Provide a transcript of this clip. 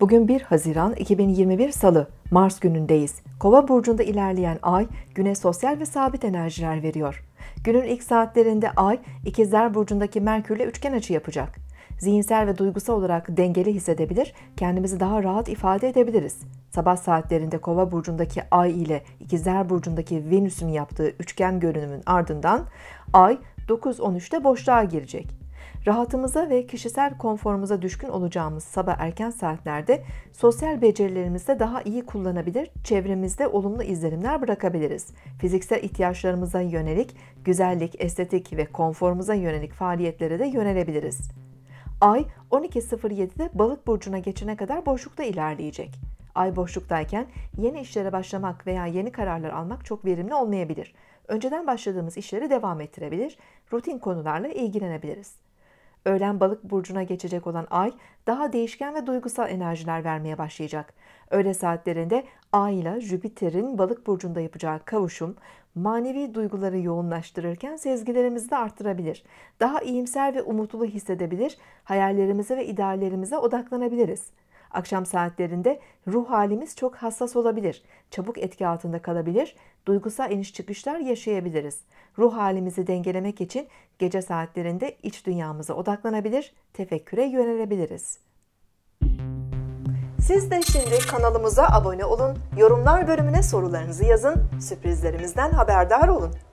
Bugün 1 Haziran 2021 Salı, Mars günündeyiz. Kova burcunda ilerleyen ay güne sosyal ve sabit enerjiler veriyor. Günün ilk saatlerinde ay İkizler burcundaki Merkürle üçgen açı yapacak. Zihinsel ve duygusal olarak dengeli hissedebilir, kendimizi daha rahat ifade edebiliriz. Sabah saatlerinde Kova burcundaki Ay ile İkizler burcundaki Venüs'ün yaptığı üçgen görünümün ardından Ay 9-13'te boşluğa girecek. Rahatımıza ve kişisel konforumuza düşkün olacağımız sabah erken saatlerde sosyal becerilerimizde daha iyi kullanabilir, çevremizde olumlu izlenimler bırakabiliriz. Fiziksel ihtiyaçlarımıza yönelik, güzellik, estetik ve konforumuza yönelik faaliyetlere de yönelebiliriz. Ay 12.07'de balık burcuna geçene kadar boşlukta ilerleyecek. Ay boşluktayken yeni işlere başlamak veya yeni kararlar almak çok verimli olmayabilir. Önceden başladığımız işleri devam ettirebilir, rutin konularla ilgilenebiliriz. Öğlen balık burcuna geçecek olan ay daha değişken ve duygusal enerjiler vermeye başlayacak. Öğle saatlerinde ay ile Jüpiter'in balık burcunda yapacağı kavuşum manevi duyguları yoğunlaştırırken sezgilerimizi de arttırabilir. Daha iyimser ve umutlu hissedebilir, hayallerimize ve ideallerimize odaklanabiliriz. Akşam saatlerinde ruh halimiz çok hassas olabilir. Çabuk etki altında kalabilir. Duygusal iniş çıkışlar yaşayabiliriz. Ruh halimizi dengelemek için gece saatlerinde iç dünyamıza odaklanabilir, tefekküre yönelebiliriz. Siz de şimdi kanalımıza abone olun, yorumlar bölümüne sorularınızı yazın, sürprizlerimizden haberdar olun.